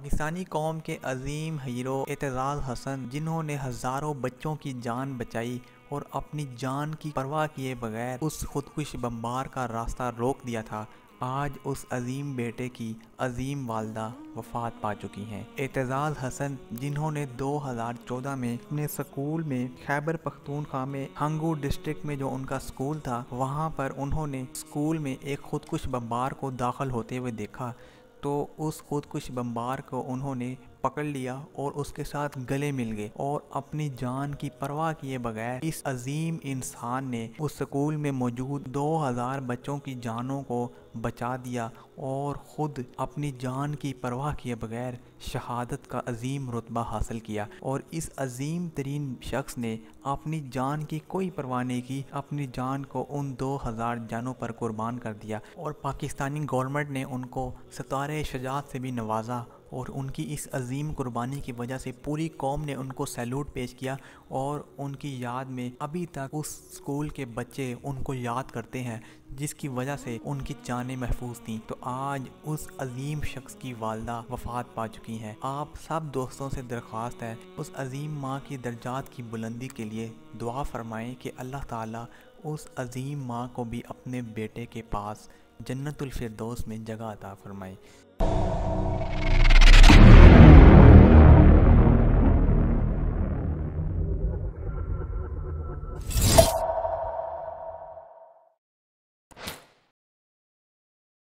पाकिस्तानी कौम के अजीम हीरो एतजाज़ हसन जिन्होंने हज़ारों बच्चों की जान बचाई और अपनी जान की परवाह किए बगैर उस खुदकुश बम्बार का रास्ता रोक दिया था आज उस अजीम बेटे की अजीम वालदा वफात पा चुकी हैं एतजाज़ हसन जिन्होंने 2014 में अपने स्कूल में खैबर पख्तूनख्वा में हंगू डिस्ट्रिक्ट में जो उनका स्कूल था वहाँ पर उन्होंने स्कूल में एक खुदकुश बम्बार को दाखिल होते हुए देखा तो उस खुदकुश बम्बार को उन्होंने पकड़ लिया और उसके साथ गले मिल गए और अपनी जान की परवाह किए बगैर इस अजीम इंसान ने उस स्कूल में मौजूद 2000 बच्चों की जानों को बचा दिया और ख़ुद अपनी जान की परवाह किए बगैर शहादत का अजीम रुतबा हासिल किया और इस अजीम तरीन शख्स ने अपनी जान की कोई परवाह नहीं की अपनी जान को उन 2000 जानों पर कुर्बान कर दिया और पाकिस्तानी गवर्नमेंट ने उनको सतारे शजात से भी नवाजा और उनकी इस अजीम कुर्बानी की वजह से पूरी कौम ने उनको सैल्यूट पेश किया और उनकी याद में अभी तक उस स्कूल के बच्चे उनको याद करते हैं जिसकी वजह से उनकी जानें महफूज थीं तो आज उस अजीम शख्स की वालदा वफात पा चुकी हैं आप सब दोस्तों से दरख्वास्त है उस अजीम माँ की दर्जात की बुलंदी के लिए दुआ फरमाएं कि अल्लाह ताला उस अजीम माँ को भी अपने बेटे के पास जन्नतुल फिरदौस में जगह अता फरमाएँ